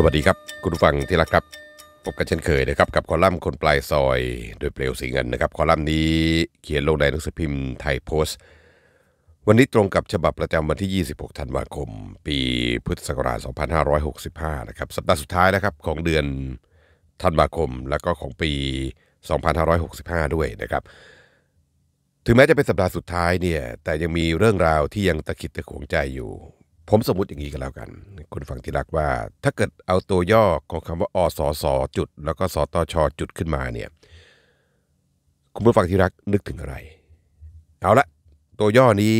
สวัสดีครับ คุณผู้ฟังที่รักครับพบกันเช่นเคยนะครับกับคอลัมน์คนปลายซอยโดยเปลวสีเงินนะครับคอลัมน์นี้เขียนลงในหนังสือพิมพ์ไทยโพสต์ วันนี้ตรงกับฉบับประจำวันที่ 26 ธันวาคม ปีพุทธศักราช 2565 นะครับสัปดาห์สุดท้ายนะครับของเดือนธันวาคม แล้วก็ของปี 2565 ด้วยนะครับถึงแม้จะเป็นสัปดาห์สุดท้ายเนี่ยแต่ยังมีเรื่องราวที่ยังตะขิดตะขวงใจอยู่ผมสมมติอย่างนี้กันแล้วกัน คุณฟังที่รักว่าถ้าเกิดเอาตัวย่อของคำว่า อสส จุด แล้วก็ สตช จุดขึ้นมาเนี่ยคุณผู้ฟังที่รักนึกถึงอะไร เอาละ ตัวย่อนี้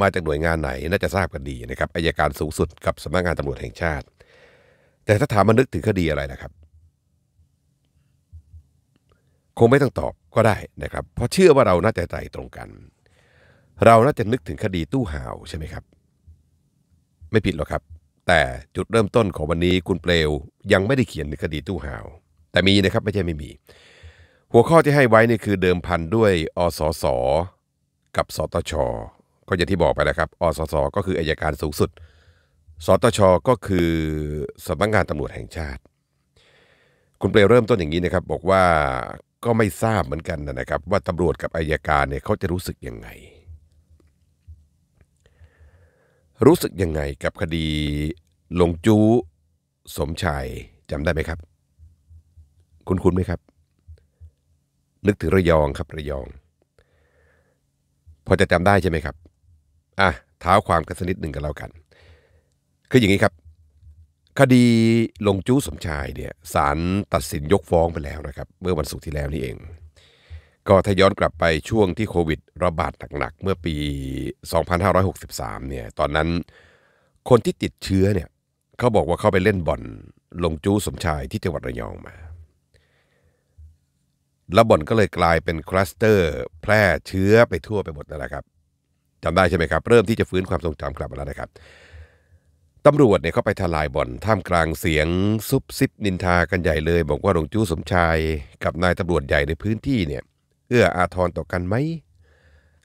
มาจากหน่วยงานไหนน่าจะทราบกันดีนะครับอายการสูงสุดกับสำนักงานตำรวจแห่งชาติ แต่ถ้าถามมานึกถึงคดีอะไรนะครับ คงไม่ต้องตอบก็ได้นะครับ เพราะเชื่อว่าเราน่าจะใจตรงกัน เราน่าจะนึกถึงคดีตู้ห่าวใช่ไหมครับไม่ผิดหรอกครับ แต่จุดเริ่มต้นของวันนี้คุณเปลวยังไม่ได้เขียนในคดีตู้ห่าว แต่มีนะครับไม่ใช่ไม่มี หัวข้อที่ให้ไว้นี่คือเดิมพันด้วย อสส กับ สตช ก็อย่างที่บอกไปแล้วครับอสส ก็คืออายการสูงสุด สตช ก็คือสำนักงานตำรวจแห่งชาติ คุณเปลวเริ่มต้นอย่างนี้นะครับบอกว่าก็ไม่ทราบเหมือนกันนะครับว่าตำรวจกับอายการเนี่ยเขาจะรู้สึกยังไงรู้สึกยังไงกับคดีหลงจู้สมชายจำได้ไหมครับ คุณคุณไหมครับ นึกถึงระยองครับระยองพอจะจำได้ใช่ไหมครับ อ่ะเท้าความกันสนิดหนึ่งกันแล้วกัน คืออย่างนี้ครับ คดีหลงจู้สมชายเนี่ยศาลตัดสินยกฟ้องไปแล้วนะครับ เมื่อวันศุกร์ที่แล้วนี่เองก็ถ้าย้อนกลับไปช่วงที่โควิด ระบาดหนักๆเมื่อปี 2563เนี่ย ตอนนั้น คนที่ติดเชื้อเนี่ยเขาบอกว่าเขาไปเล่นบอลลงจู้สมชายที่จังหวัดระยองมา แล้วบ่อนก็เลยกลายเป็นคลัสเตอร์แพร่เชื้อไปทั่วไปหมดนั่นแหละครับ จำได้ใช่ไหมครับ เริ่มที่จะฟื้นความทรงจำกลับมาแล้วนะครับ ตำรวจเนี่ยเขาไปทลายบ่อน ท่ามกลางเสียงซุบซิบนินทากันใหญ่เลย บอกว่าหลวงจู้สมชายกับนายตำรวจใหญ่ในพื้นที่เนี่ยเอื้ออาทรต่อกันไหม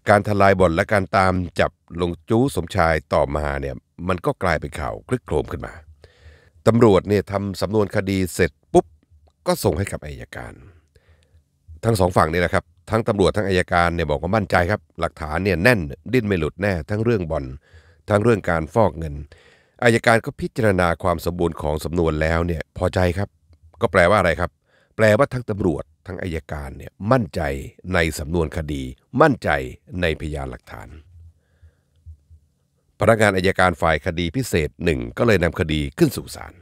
การทลายบ่อนและการตามจับลงจู้สมชายต่อมาเนี่ยมันก็กลายเป็นข่าวคลึกโครมขึ้นมาตำรวจเนี่ยทำสำนวนคดีเสร็จปุ๊บ ก็ส่งให้กับอายการ ทั้งสองฝั่งนี่แหละครับทั้งตำรวจทั้งอายการเนี่ยบอกว่ามั่นใจครับ หลักฐานเนี่ยแน่นดิ้นไม่หลุดแน่ทั้งเรื่องบ่อนทั้งเรื่องการฟอกเงินอายการก็พิจารณาความสมบูรณ์ของสำนวนแล้วเนี่ยพอใจครับ ก็แปลว่าอะไรครับ แปลว่าทั้งตำรวจทั้งอายการเนี่ยมั่นใจในสำนวนคดีมั่นใจในพยานหลักฐาน พนักงานอายการฝ่ายคดีพิเศษหนึ่งก็เลยนำคดีขึ้นสู่ศาล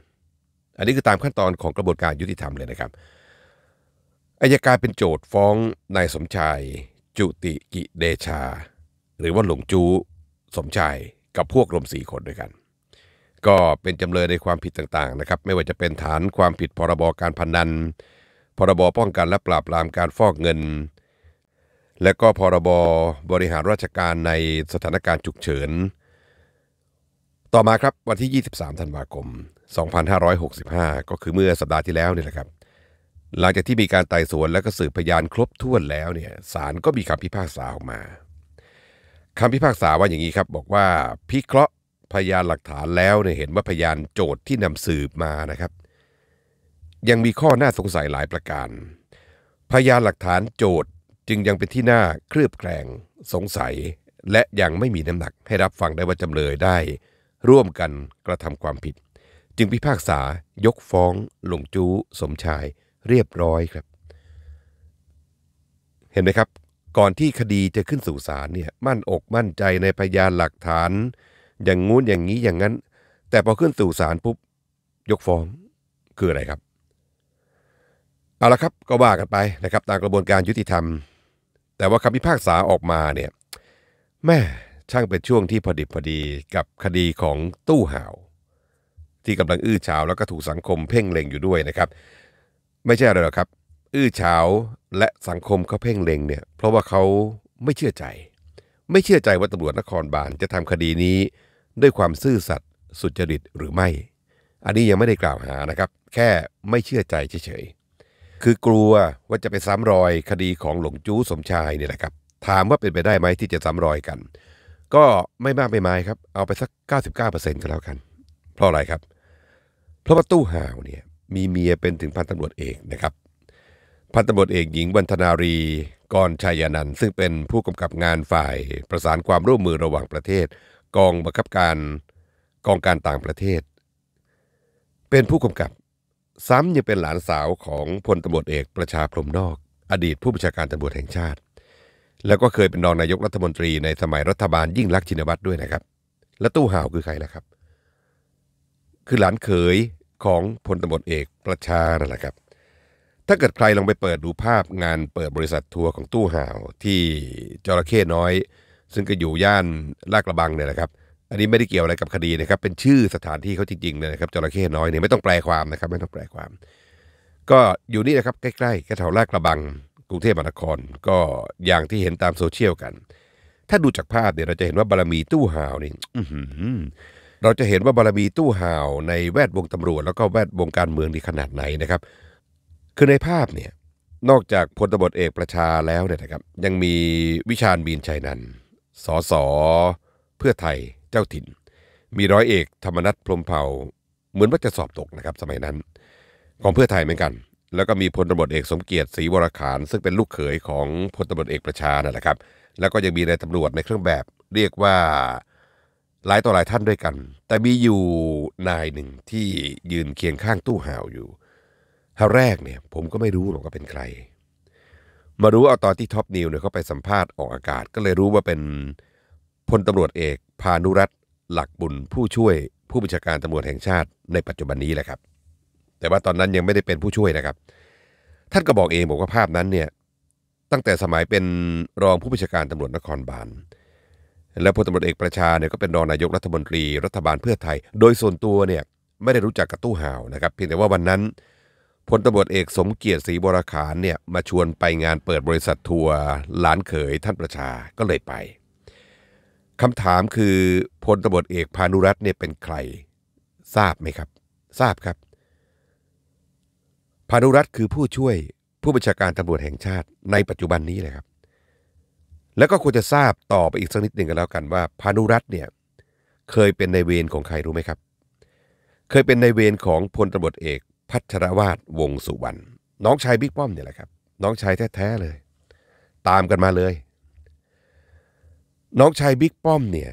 อันนี้คือตามขั้นตอนของกระบวนการยุติธรรมเลยนะครับอายการเป็นโจทฟ้องนายสมชาย จุติกิเดชา หรือว่าหลวงจูสมชาย กับพวกรวมสี่คนด้วยกัน ก็เป็นจำเลยในความผิดต่างๆนะครับไม่ว่าจะเป็นฐานความผิดพรบการพนันพรบป้องกันและปราบปรามการฟอกเงิน และก็พรบบริหารราชการในสถานการณ์ฉุกเฉิน ต่อมาครับวันที่ 23 ธันวาคม 2565 ก็คือเมื่อสัปดาห์ที่แล้วนี่แหละครับ หลังจากที่มีการไต่สวนและก็สืบพยานครบถ้วนแล้วเนี่ยศาลก็มีคำพิพากษาออกมา คำพิพากษาว่าอย่างนี้ครับ บอกว่าพิเคราะห์พยานหลักฐานแล้วเนี่ยเห็นว่าพยานโจทย์ที่นำสืบมานะครับยังมีข้อน่าสงสัยหลายประการ พยานหลักฐานโจทย์จึงยังเป็นที่น่าเครือบแคลงสงสัย และยังไม่มีน้ำหนักให้รับฟังได้ว่าจำเลยได้ ร่วมกันกระทำความผิด จึงพิพากษายกฟ้อง หลงจูสมชาย เรียบร้อยครับ เห็นไหมครับก่อนที่คดีจะขึ้นสู่ศาลเนี่ยมั่นอกมั่นใจในพยานหลักฐาน อย่างงู้นอย่างนี้อย่างนั้น แต่พอขึ้นสู่ศาลปุ๊บ ยกฟ้องคืออะไรครับเอาละครับก็ว่ากันไปนะครับตามกระบวนการยุติธรรม แต่ว่าคำพิพากษาออกมาเนี่ยแม่ช่างเป็นช่วงที่พอดิบพอดีกับคดีของตู้ห่าว ที่กำลังอื้อฉาวแล้วก็ถูกสังคมเพ่งเล็งอยู่ด้วยนะครับ ไม่ใช่อะไรหรอกครับ อื้อฉาวและสังคมเขาเพ่งเล็งเนี่ยเพราะว่าเขาไม่เชื่อใจ ไม่เชื่อใจว่าตำรวจนครบาลจะทำคดีนี้ด้วยความซื่อสัตย์สุจริตหรือไม่ อันนี้ยังไม่ได้กล่าวหานะครับแค่ไม่เชื่อใจเฉยๆคือกลัวว่าจะไปซ้ำรอยคดีของหลงจู้สมชายนี่แหละครับถามว่าเป็นไปได้ไหมที่จะซ้ำรอยกัน ก็ไม่มากไม่ไม้ครับเอาไปสัก 99%ก็แล้วกัน เพราะอะไรครับ เพราะว่าตู้ห่าวเนี่ยมีเมียเป็นถึงพันตำรวจเอกนะครับพันตำรวจเอกหญิงวันธนารีกรชัยนันท์ซึ่งเป็นผู้กำกับงานฝ่ายประสานความร่วมมือระหว่างประเทศ กองบังคับการกองการต่างประเทศ เป็นผู้กำกับซ้ำยังเป็นหลานสาวของพลตำรวจเอกประชาพรมนอก อดีตผู้บัญชาการตำรวจแห่งชาติ แล้วก็เคยเป็นรองนายกรัฐมนตรีในสมัยรัฐบาลยิ่งลักษณ์ชินวัตรด้วยนะครับ และตู้ห่าวคือใครล่ะครับ คือหลานเขยของพลตำรวจเอกประชานั่นแหละครับ ถ้าเกิดใครลองไปเปิดดูภาพงานเปิดบริษัททัวร์ของตู้ห่าวที่จระเข้น้อย ซึ่งก็อยู่ย่านลาดกระบังเนี่ยแหละครับอันนี้ไม่ได้เกี่ยวอะไรกับคดีนะครับ เป็นชื่อสถานที่เขาจริงๆเลยนะครับจระเข้น้อยเนี่ยไม่ต้องแปลความนะครับ ไม่ต้องแปลความ ก็อยู่นี่นะครับใกล้ๆแค่แถวลาดกระบังกรุงเทพมหานคร ก็อย่างที่เห็นตามโซเชียลกัน ถ้าดูจากภาพเนี่ย เราจะเห็นว่าบารมีตู้ห่าวนี่เราจะเห็นว่าบารมีตู้ห่าวในแวดวงตำรวจ แล้วก็แวดวงการเมืองดีขนาดไหนนะครับ คือในภาพเนี่ยนอกจากพลตบเอกประชาแล้วเนี่ยนะครับ ยังมีวิชาญบีนชัยนันสอสอเพื่อไทยเจ้าถิ่นมีร้อยเอกธรรมนัฐพรมเผ่าเหมือนว่าจะสอบตกนะครับสมัยนั้น ของเพื่อไทยเหมือนกัน แล้วก็มีพลตบดเอกสมเกียรติศรีวรขานซึ่งเป็นลูกเขยของพลตบดเอกประชานั่นแหละครับ แล้วก็ยังมีนายตำรวจในเครื่องแบบ เรียกว่าหลายต่อหลายท่านด้วยกัน แต่มีอยู่นายหนึ่งที่ยืนเคียงข้างตู้ห่าวอยู่ท่าแรกเนี่ยผมก็ไม่รู้หรอกว่าเป็นใคร มารู้เอาตอนที่ท็อปนิวเนี่ยเขาไปสัมภาษณ์ออกอากาศ ก็เลยรู้ว่าเป็นพลตำรวจเอกพานุรัตหลักบุญผู้ช่วยผู้บัญชาการตำรวจแห่งชาติในปัจจุบันนี้แหละครับแต่ว่าตอนนั้นยังไม่ได้เป็นผู้ช่วยนะครับ ท่านก็บอกเองบอกว่าภาพนั้นเนี่ยตั้งแต่สมัยเป็นรองผู้บัญชาการตำรวจนครบาลและพลตำรวจเอกประชาเนี่ยก็เป็นรองนายกรัฐมนตรี รัฐบาลเพื่อไทย โดยส่วนตัวเนี่ยไม่ได้รู้จักกับตู้ห่าวนะครับ เพียงแต่ว่าวันนั้นพลตำรวจเอกสมเกียรติศรีบรขานเนี่ยมาชวนไปงานเปิดบริษัททัวร์หลานเขย ท่านประชาก็เลยไปคำถามคือพลตบทเอกพานุรัตน์เนี่ยเป็นใครทราบไหมครับ ทราบครับพานุรัตน์คือผู้ช่วยผู้บัญชาการตำรวจแห่งชาติในปัจจุบันนี้เลยครับ แล้วก็ควรจะทราบต่อไปอีกสักนิดหนึ่งกันแล้วกันว่าพานุรัตน์เนี่ยเคยเป็นในเวรของใครรู้ไหมครับ เคยเป็นในเวรของพลตบทเอกพัชรวาดวงสุวรรณน้องชายบิ๊กป้อมเนี่ยแหละครับ น้องชายแท้ ๆ เลย ตามกันมาเลยน้องชายบิ๊กป้อมเนี่ย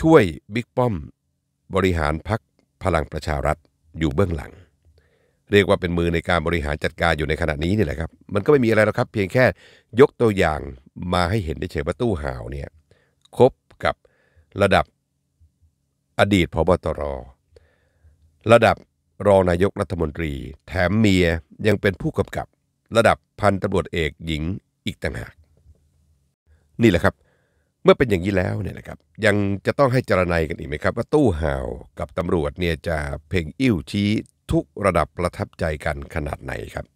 ช่วยบิ๊กป้อม บริหารพักพลังประชารัฐอยู่เบื้องหลัง เรียกว่าเป็นมือในการบริหารจัดการอยู่ในขณะนี้นี่แหละครับ มันก็ไม่มีอะไรหรอกครับ เพียงแค่ยกตัวอย่างมาให้เห็นได้เฉยว่าตู้ห่าวเนี่ยคบกับระดับอดีตพบตร ระดับรองนายกรัฐมนตรี แถมเมียยังเป็นผู้กำกับระดับพันตำรวจเอกหญิงอีกต่างหาก นี่แหละครับมื่อเป็นอย่างนี้แล้วเนี่ยนะครับ ยังจะต้องให้จรนายกันอีกไหมครับ ว่าตู้ห่าวกับตำรวจเนี่ยจะเพ่งอิ่วชี้ทุกระดับประทับใจกันขนาดไหนครับ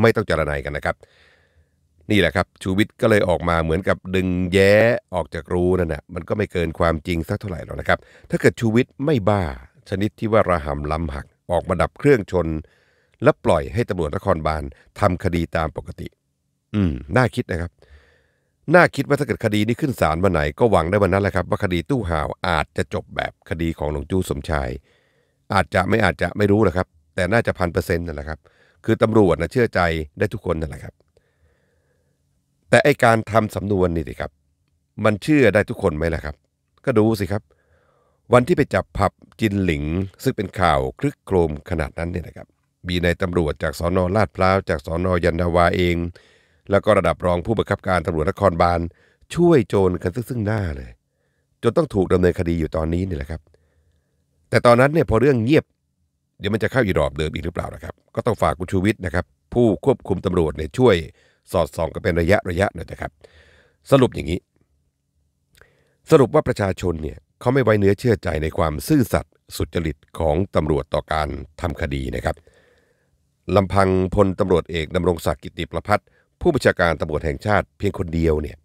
ไม่ต้องจรนายกันนะครับ นี่แหละครับชูวิทย์ก็เลยออกมาเหมือนกับดึงแย้ออกจากรูนั่นและมันก็ไม่เกินความจริงสักเท่าไหร่หรอกนะครับ ถ้าเกิดชูวิทย์ไม่บ้า ชนิดที่ว่าระหำล้ำหัก ออกมาดับเครื่องชน และปล่อยให้ตำรวจนครบาลทำคดีตามปกติ อืมน่าคิดนะครับน่าคิดว่าถ้าเกิดคดีนี้ขึ้นศาลวันไหนก็หวังได้วันนั้นแหละครับ ว่าคดีตู้ห่าวอาจจะจบแบบคดีของหลวงจูสมชาย อาจจะไม่อาจจะไม่รู้นะครับแต่น่าจะพันเปอร์เซ็นต์นั่นแหละครับ คือตำรวจนะเชื่อใจได้ทุกคนนั่นแหละครับ แต่ไอการทำสำนวนนี่สิครับ มันเชื่อได้ทุกคนไหมล่ะครับ ก็ดูสิครับ วันที่ไปจับผับจินหลิง ซึ่งเป็นข่าวคลึกโครมขนาดนั้นเนี่ยนะครับ มีนายตำรวจจากสอนอลาดพร้าว จากสอนอยันนาวาเองแล้วก็ระดับรองผู้บังคับการตำรวจนครบาลช่วยโจรกันซึ่งหน้าเลย จนต้องถูกดำเนินคดีอยู่ตอนนี้นี่แหละครับ แต่ตอนนั้นเนี่ยพอเรื่องเงียบ เดี๋ยวมันจะเข้าอีรอบเดิมอีกหรือเปล่านะครับก็ต้องฝากคุณชูวิทย์นะครับ ผู้ควบคุมตำรวจเนี่ยช่วยสอดส่องกันเป็นระยะระยะหน่อยนะครับสรุปอย่างนี้ สรุปว่าประชาชนเนี่ยเขาไม่ไว้เนื้อเชื่อใจในความซื่อสัตย์สุจริตของตำรวจต่อการทำคดีนะครับลำพังพลตำรวจเอกดำรงศักดิ์กิติประพัฒน์ผู้บัญชาการตารวจแห่งชาติเพียงคนเดียวเนี่ย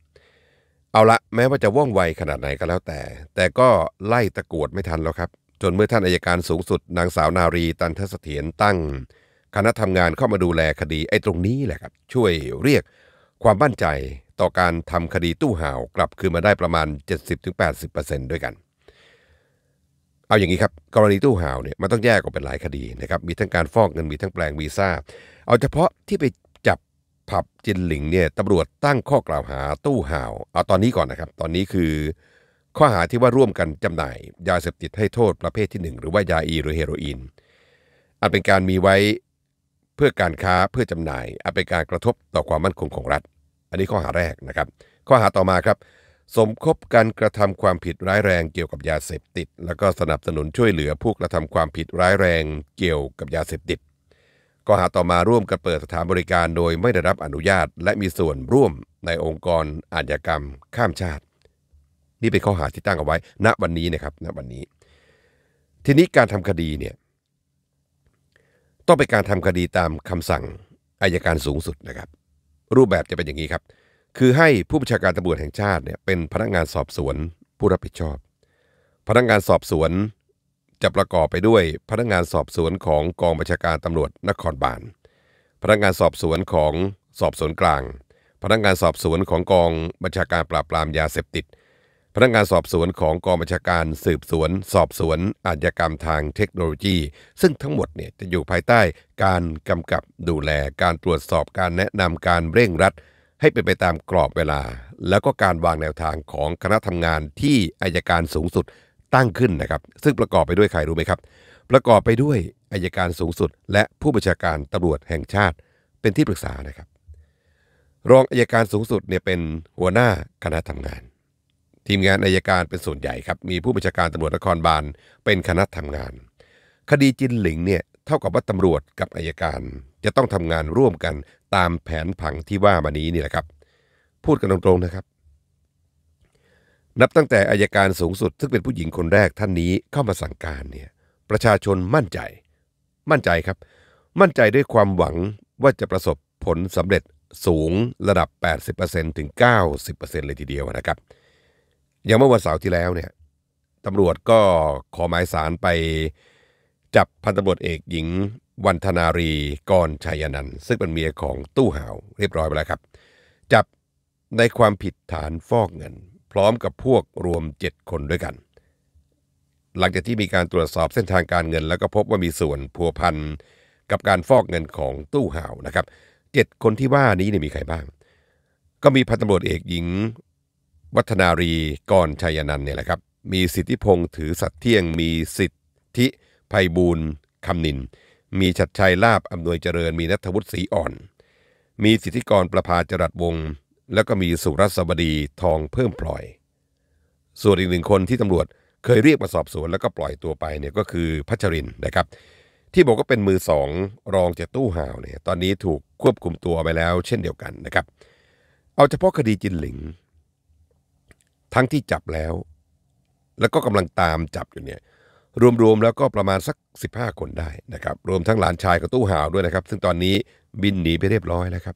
เอาละแม้ว่าจะว่องไวขนาดไหนก็แล้วแต่ แต่ก็ไล่ตะกวดไม่ทันแล้วครับจนเมื่อท่านอายการสูงสุด นางสาวนารี ตันทเสถียรตั้ง คณะทำงานเข้ามาดูแลคดี ไอ้ตรงนี้แหละครับช่วยเรียกความมั่นใจต่อการทำคดีตู้ห่าวกลับคืนมาได้ประมาณ 70-80%ด้วยกัน เอาอย่างนี้ครับ กรณีตู้ห่าวเนี่ยมันต้องแยกออกเป็นหลายคดีนะครับมีทั้งการฟอกเงินมีทั้งแปลงวีซ่า เอาเฉพาะที่ไปผับจินหลิงเนี่ยตำรวจตั้งข้อกล่าวหาตู้ห่าวเอาตอนนี้ก่อนนะครับ ตอนนี้คือ ข้อหาที่ว่าร่วมกันจำหน่าย ยาเสพติดให้โทษประเภทที่ 1 หรือว่ายาอีหรือเฮโรอีนอันเป็นการมีไว้เพื่อการค้าเพื่อจำหน่ายอันเป็นการกระทบต่อความมั่นคงของรัฐ อันนี้ข้อหาแรกนะครับ ข้อหาต่อมาครับ สมคบการกระทำความผิดร้ายแรงเกี่ยวกับยาเสพติด แล้วก็สนับสนุนช่วยเหลือผู้กระทำความผิดร้ายแรงเกี่ยวกับยาเสพติดข้อหาต่อมาร่วมกันเปิดสถานบริการโดยไม่ได้รับอนุญาต และมีส่วนร่วมในองค์กรอาญากรรมข้ามชาติ นี่เป็นข้อหาที่ตั้งเอาไว้ ณวันนี้นะครับ ณวันนี้ ทีนี้การทำคดีเนี่ยต้องเป็นการทำคดีตามคำสั่งอายการสูงสุดนะครับ รูปแบบจะเป็นอย่างนี้ครับ คือให้ผู้บัญชาการตำรวจแห่งชาติเนี่ยเป็นพนักงานสอบสวน ผู้รับผิดชอบ พนักงานสอบสวนจะประกอบไปด้วยพนักงานสอบสวนของกองบัญชาการตำรวจนครบาล พนักงานสอบสวนของสอบสวนกลาง พนักงานสอบสวนของกองบัญชาการปราบปรามยาเสพติด พนักงานสอบสวนของกองบัญชาการสืบสวน สอบสวนอาชญากรรมทางเทคโนโลยี ซึ่งทั้งหมดเนี่ยจะอยู่ภายใต้การกำกับดูแล การตรวจสอบการแนะนำการเร่งรัดให้เป็นไปตามกรอบเวลา แล้วก็การวางแนวทางของคณะทำงานที่อายการสูงสุดั้งขึ้นนะครับซึ่งประกอบไปด้วยใครรู้ไหมครับ ประกอบไปด้วยอายการสูงสุด และผู้บัญชาการตำรวจแห่งชาติเป็นที่ปรึกษานะครับรองอายการสูงสุดเนี่ยเป็นหัวหน้าคณะทำงาน ทีมงานอายการเป็นส่วนใหญ่ครับ มีผู้บัญชาการตำรวจนครบาลเป็นคณะทำงาน คดีจินหลิงเนี่ยเท่ากับว่าตำรวจกับอายการจะต้องทำงานร่วมกันตามแผนผังที่ว่ามานี้นี่แหละครับ พูดกันตรงๆนะครับนับตั้งแต่อายการสูงสุด ซึ่งเป็นผู้หญิงคนแรกท่านนี้เข้ามาสั่งการเนี่ยประชาชนมั่นใจ มั่นใจครับ มั่นใจด้วยความหวังว่าจะประสบผลสำเร็จสูงระดับ 80%ถึง 90%เลยทีเดียวนะครับ อย่างเมื่อวันเสาร์ที่แล้วเนี่ยตำรวจก็ขอหมายสารไปจับพันตำรวจเอกหญิงวันธนารีกรชัยนันท์ซึ่งเป็นเมียของตู้ห่าว เรียบร้อยไปแล้วครับ จับในความผิดฐานฟอกเงินพร้อมกับพวกรวม 7 คนด้วยกัน หลังจากที่มีการตรวจสอบเส้นทางการเงิน แล้วก็พบว่ามีส่วนพัวพันกับการฟอกเงินของตู้ห่าวนะครับเจ็ดคนที่ว่านี้เนี่ยมีใครบ้าง ก็มีพันตำรวจเอกหญิง วัฒนารีกรชัยนันเนี่ยแหละครับ มีสิทธิพงศ์ถือสัตย์เที่ยง มีสิทธิภัยบูรณ์คำนิน มีชัดชัยลาบอำนวยเจริญมีนัทวุฒิศรีอ่อน มีสิทธิกรประภาจรัสวงศ์แล้วก็มีสุรศบดีทองเพิ่มพลอย ส่วนอีกหนึ่งคนที่ตำรวจเคยเรียกมาสอบสวน แล้วก็ปล่อยตัวไปเนี่ยก็คือพัชรินนะครับ ที่บอกว่าเป็นมือสองรองเจ้าตู้ห่าวเนี่ยตอนนี้ถูกควบคุมตัวไปแล้ว เช่นเดียวกันนะครับ เอาเฉพาะคดีจินหลิง ทั้งที่จับแล้ว แล้วก็กำลังตามจับอยู่เนี่ยรวมๆ แล้วก็ประมาณสัก 15 คนได้นะครับรวมทั้งหลานชายกับตู้ห่าวด้วยนะครับ ซึ่งตอนนี้บินหนีไปเรียบร้อยแล้วครับ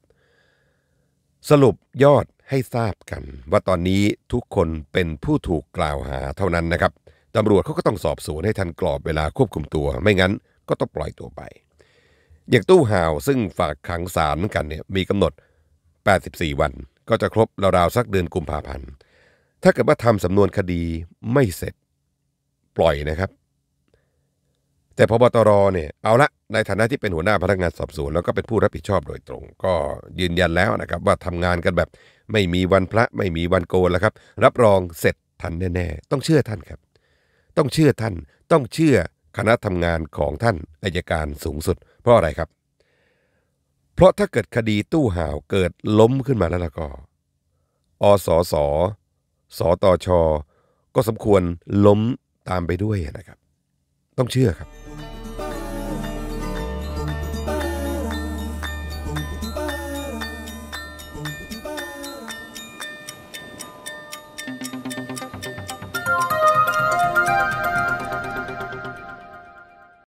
สรุปยอดให้ทราบกัน ว่าตอนนี้ทุกคนเป็นผู้ถูกกล่าวหาเท่านั้นนะครับตำรวจเขาก็ต้องสอบสวนให้ทันกรอบเวลาควบคุมตัว ไม่งั้นก็ต้องปล่อยตัวไป อย่างตู้ห่าวซึ่งฝากขังศาลกันเนี่ยมีกำหนด 84 วัน ก็จะครบราวๆ สักเดือนกุมภาพันธ์ ถ้าเกิดว่าทำสำนวนคดีไม่เสร็จปล่อยนะครับแต่พบตรเนี่ยเอาละในฐานะที่เป็นหัวหน้าพนักงานสอบสวนแล้วก็เป็นผู้รับผิดชอบโดยตรง ก็ยืนยันแล้วนะครับ ว่าทำงานกันแบบไม่มีวันพระ ไม่มีวันโกนแล้วครับ รับรองเสร็จทัน แน่ๆต้องเชื่อท่านครับ ต้องเชื่อท่านต้องเชื่อคณะทำงานของท่านอายการสูงสุด เพราะอะไรครับ เพราะถ้าเกิดคดีตู้ห่าวเกิดล้มขึ้นมาแล้วก็อสอสสตชก็สมควรล้มตามไปด้วยนะครับ ต้องเชื่อครับ